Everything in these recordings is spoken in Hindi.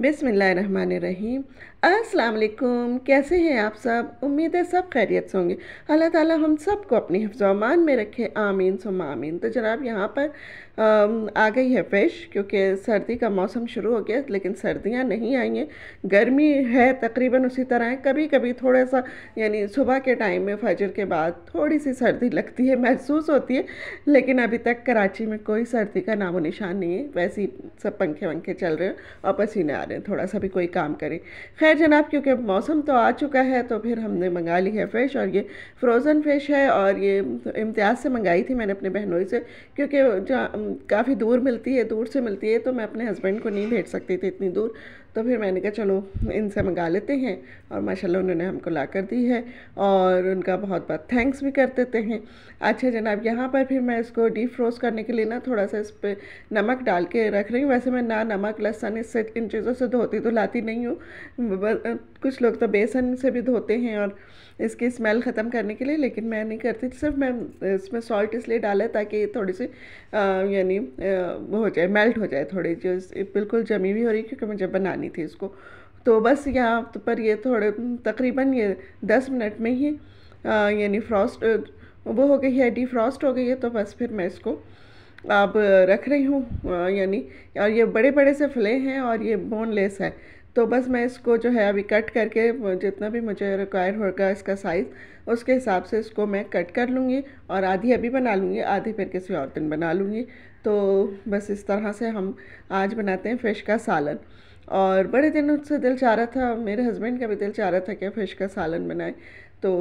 बिसमिल्लर रहीम असलकुम कैसे हैं आप सब उम्मीद है सब खैरियत से होंगे अल्लाह ताला हम सब को अपनी हिफ्जमान में रखे आमीन सुम आमीन तो जनाब यहाँ पर आ गई है फ्रेश क्योंकि सर्दी का मौसम शुरू हो गया लेकिन सर्दियाँ नहीं आई हैं गर्मी है तकरीबन उसी तरह है कभी कभी थोड़ा सा यानी सुबह के टाइम में फजर के बाद थोड़ी सी सर्दी लगती है महसूस होती है लेकिन अभी तक कराची में कोई सर्दी का नामो निशान नहीं है वैसे ही सब पंखे वंखे चल रहे हैं और पसीने आ रहे हैं थोड़ा सा भी कोई काम करें खैर जनाब क्योंकि मौसम तो आ चुका है तो फिर हमने मंगा ली है फ़िश और ये फ्रोज़न फ़िश है और ये इम्तियाज़ से मंगाई थी मैंने अपने बहनोई से क्योंकि काफ़ी दूर मिलती है दूर से मिलती है तो मैं अपने हस्बैंड को नहीं भेज सकती थी इतनी दूर तो फिर मैंने कहा चलो इनसे मंगा लेते हैं और माशाल्लाह उन्होंने हमको ला कर दी है और उनका बहुत बहुत थैंक्स भी कर देते हैं अच्छा जनाब यहाँ पर फिर मैं इसको डीप फ्रोज़ करने के लिए ना थोड़ा सा इस पर नमक डाल के रख रही हूँ वैसे मैं ना नमक लहसन इससे इन चीज़ों से धोती तो लाती नहीं हूँ कुछ लोग तो बेसन से भी धोते हैं और इसकी स्मेल ख़त्म करने के लिए लेकिन मैं नहीं करती सिर्फ मैं इसमें सॉल्ट इसलिए डाला ताकि थोड़ी सी यानी वो हो जाए मेल्ट हो जाए थोड़ी जो बिल्कुल जमी भी हो रही क्योंकि मुझे बनानी बनानी थी इसको तो बस यहाँ तो पर ये थोड़े तकरीबन ये दस मिनट में ही यानी फ्रॉस्ट वो हो गई है डी फ्रॉस्ट हो गई है तो बस फिर मैं इसको अब रख रही हूँ यानी और ये बड़े बड़े से फले हैं और ये बोनलेस है तो बस मैं इसको जो है अभी कट करके जितना भी मुझे रिक्वायर होगा इसका साइज़ उसके हिसाब से इसको मैं कट कर लूँगी और आधी अभी बना लूँगी आधी फिर किसी और दिन बना लूँगी तो बस इस तरह से हम आज बनाते हैं फ़िश का सालन और बड़े दिन उससे दिल चाह रहा था मेरे हस्बैंड का भी दिल चाह रहा था कि फ़िश का सालन बनाए तो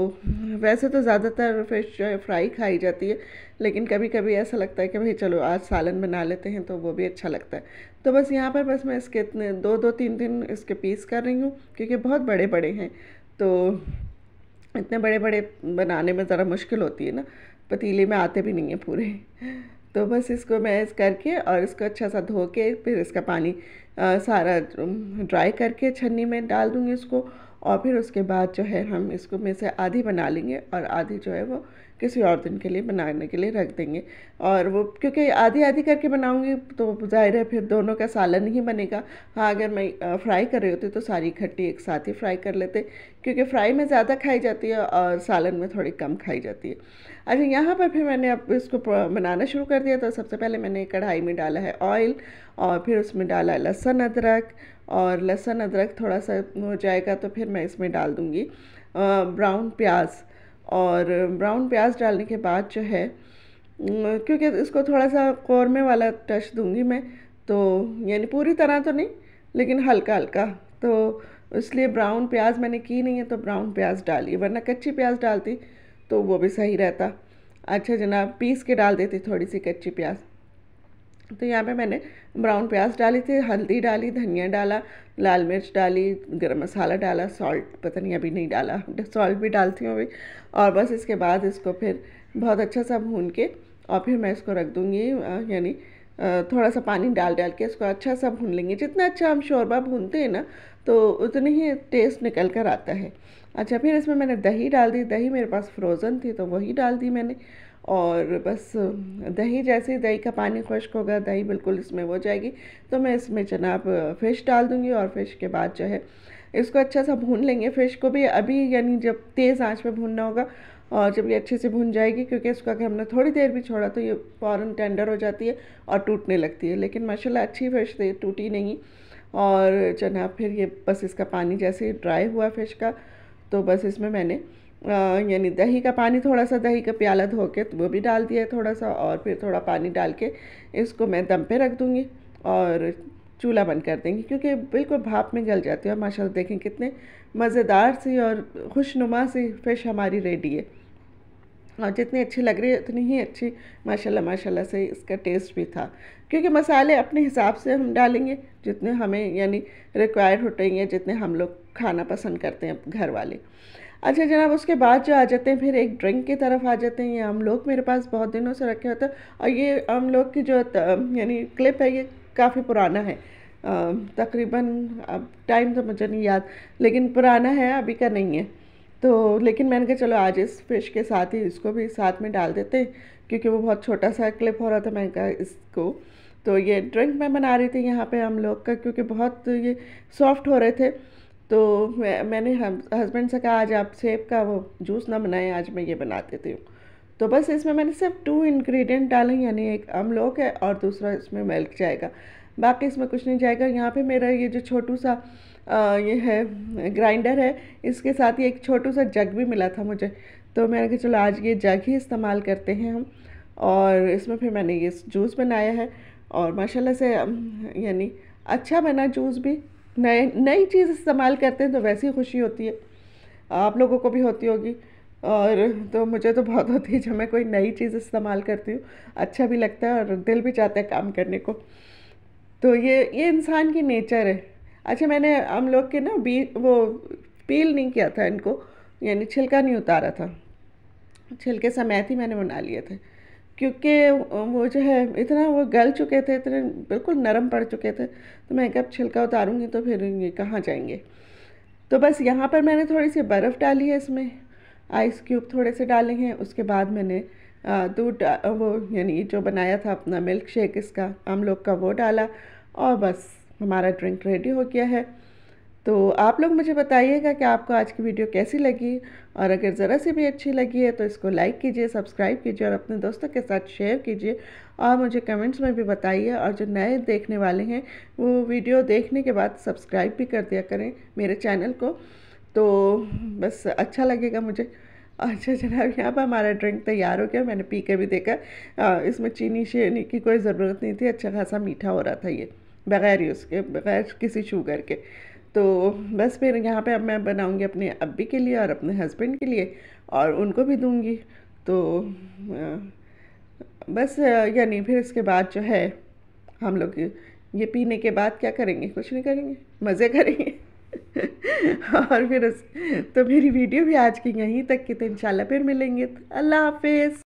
वैसे तो ज़्यादातर फ़िश जो है फ्राई खाई जाती है लेकिन कभी कभी ऐसा लगता है कि भाई चलो आज सालन बना लेते हैं तो वो भी अच्छा लगता है तो बस यहाँ पर बस मैं इसके इतने दो दो तीन दिन इसके पीस कर रही हूँ क्योंकि बहुत बड़े बड़े हैं तो इतने बड़े बड़े बनाने में ज़रा मुश्किल होती है ना पतीले में आते भी नहीं हैं पूरे तो बस इसको मैज करके और इसको अच्छा सा धो के फिर इसका पानी आ, सारा ड्राई करके छन्नी में डाल दूँगी इसको और फिर उसके बाद जो है हम इसको में से आधी बना लेंगे और आधी जो है वो किसी और दिन के लिए बनाने के लिए रख देंगे और वो क्योंकि आधी आधी करके बनाऊँगी तो जाहिर है फिर दोनों का सालन ही बनेगा हाँ अगर मैं फ्राई कर रही होती तो सारी खट्टी एक साथ ही फ्राई कर लेते क्योंकि फ्राई में ज़्यादा खाई जाती है और सालन में थोड़ी कम खाई जाती है अच्छा यहाँ पर फिर मैंने अब इसको बनाना शुरू कर दिया तो सबसे पहले मैंने कढ़ाई में डाला है ऑयल और फिर उसमें डाला लहसुन अदरक और लहसुन अदरक थोड़ा सा हो जाएगा तो फिर मैं इसमें डाल दूँगी ब्राउन प्याज़ और ब्राउन प्याज डालने के बाद जो है क्योंकि इसको थोड़ा सा कौरमे वाला टच दूंगी मैं तो यानी पूरी तरह तो नहीं लेकिन हल्का हल्का तो इसलिए ब्राउन प्याज मैंने की नहीं है तो ब्राउन प्याज डाली वरना कच्ची प्याज डालती तो वो भी सही रहता अच्छा जनाब पीस के डाल देती थोड़ी सी कच्ची प्याज तो यहाँ पे मैंने ब्राउन प्याज डाली थी हल्दी डाली धनिया डाला लाल मिर्च डाली गरम मसाला डाला सॉल्ट पता नहीं अभी नहीं डाला सॉल्ट भी डालती हूँ अभी और बस इसके बाद इसको फिर बहुत अच्छा सा भून के और फिर मैं इसको रख दूँगी यानी थोड़ा सा पानी डाल डाल के इसको अच्छा सा भून लेंगे जितना अच्छा हम शोरबा भूनते हैं ना तो उतनी ही टेस्ट निकल कर आता है अच्छा फिर इसमें मैंने दही डाल दी दही मेरे पास फ्रोज़न थी तो वही डाल दी मैंने और बस दही जैसे ही दही का पानी खुश्क होगा दही बिल्कुल इसमें हो जाएगी तो मैं इसमें जनाब फ़िश डाल दूँगी और फ़िश के बाद जो है इसको अच्छा सा भून लेंगे फ़िश को भी अभी यानी जब तेज़ आँच पर भूनना होगा और जब ये अच्छे से भून जाएगी क्योंकि इसको अगर हमने थोड़ी देर भी छोड़ा तो ये फ़ौरन टेंडर हो जाती है और टूटने लगती है लेकिन माशाल्लाह अच्छी फ़िश थी टूटी नहीं और जनाब फिर ये बस इसका पानी जैसे ड्राई हुआ फ़िश का तो बस इसमें मैंने यानी दही का पानी थोड़ा सा दही का प्याला धो के तो वो भी डाल दिया थोड़ा सा और फिर थोड़ा पानी डाल के इसको मैं दम पे रख दूँगी और चूल्हा बंद कर देंगे क्योंकि बिल्कुल भाप में गल जाती है और माशाल्लाह देखें कितने मज़ेदार सी और खुशनुमा सी फ़िश हमारी रेडी है और हाँ, जितनी अच्छी लग रही है उतनी ही अच्छी माशाल्लाह माशाल्लाह से इसका टेस्ट भी था क्योंकि मसाले अपने हिसाब से हम डालेंगे जितने हमें यानी रिक्वायर्ड होते हैं जितने हम लोग खाना पसंद करते हैं घर वाले अच्छा जनाब उसके बाद जो आ जाते हैं फिर एक ड्रिंक की तरफ आ जाते हैं ये हम लोग मेरे पास बहुत दिनों से रखे होते हैं और ये हम लोग की जो यानी क्लिप है ये काफ़ी पुराना है तकरीबन अब टाइम तो मुझे नहीं याद लेकिन पुराना है अभी का नहीं है तो लेकिन मैंने कहा चलो आज इस फिश के साथ ही इसको भी साथ में डाल देते क्योंकि वो बहुत छोटा सा क्लिप हो रहा था मैंने कहा इसको तो ये ड्रिंक मैं बना रही थी यहाँ पे हम लोग का क्योंकि बहुत ये सॉफ्ट हो रहे थे तो मैं, मैंने हस्बैंड से कहा आज आप सेब का वो जूस ना बनाएं आज मैं ये बना देती हूँ तो बस इसमें मैंने सिर्फ टू इंग्रेडिएंट डाले यानी एक अमलोक है और दूसरा इसमें मिल्क जाएगा बाकी इसमें कुछ नहीं जाएगा यहाँ पे मेरा ये जो छोटू सा आ, ये है ग्राइंडर है इसके साथ ही एक छोटू सा जग भी मिला था मुझे तो मैंने कहा चलो आज ये जग ही इस्तेमाल करते हैं हम और इसमें फिर मैंने ये जूस बनाया है और माशाल्लाह से यानी अच्छा बना जूस भी नए नई चीज़ इस्तेमाल करते हैं तो वैसी खुशी होती है आप लोगों को भी होती होगी और तो मुझे तो बहुत होती है जब मैं कोई नई चीज़ इस्तेमाल करती हूँ अच्छा भी लगता है और दिल भी चाहता है काम करने को तो ये ये इंसान की नेचर है अच्छा मैंने हम लोग के ना बी वो पील नहीं किया था इनको यानी छिलका नहीं उतारा था छिलके समेत ही मैंने बना लिए थे क्योंकि वो जो है इतना वो गल चुके थे इतने बिल्कुल नरम पड़ चुके थे तो मैं कब छिलका उतारूँगी तो फिर ये कहाँ जाएंगे तो बस यहाँ पर मैंने थोड़ी सी बर्फ़ डाली है इसमें आइस क्यूब थोड़े से डाले हैं उसके बाद मैंने दूध वो यानी जो बनाया था अपना मिल्क शेक इसका आम लोग का वो डाला और बस हमारा ड्रिंक रेडी हो गया है तो आप लोग मुझे बताइएगा कि आपको आज की वीडियो कैसी लगी और अगर ज़रा सी भी अच्छी लगी है तो इसको लाइक कीजिए सब्सक्राइब कीजिए और अपने दोस्तों के साथ शेयर कीजिए और मुझे कमेंट्स में भी बताइए और जो नए देखने वाले हैं वो वीडियो देखने के बाद सब्सक्राइब भी कर दिया करें मेरे चैनल को तो बस अच्छा लगेगा मुझे अच्छा जनाब यहाँ पर हमारा ड्रिंक तैयार हो गया मैंने पी के भी देखा आ, इसमें चीनी शीनी की कोई ज़रूरत नहीं थी अच्छा खासा मीठा हो रहा था ये बग़ैर ही उसके बग़ैर किसी शुगर के तो बस फिर यहाँ पे अब मैं बनाऊँगी अपने अबी के लिए और अपने हस्बैंड के लिए और उनको भी दूँगी तो बस यानी फिर इसके बाद जो है हम लोग ये पीने के बाद क्या करेंगे कुछ नहीं करेंगे मज़े करेंगे और फिर उस तो मेरी वीडियो भी आज की यहीं तक की तो इन फिर मिलेंगे अल्लाह हाफिज़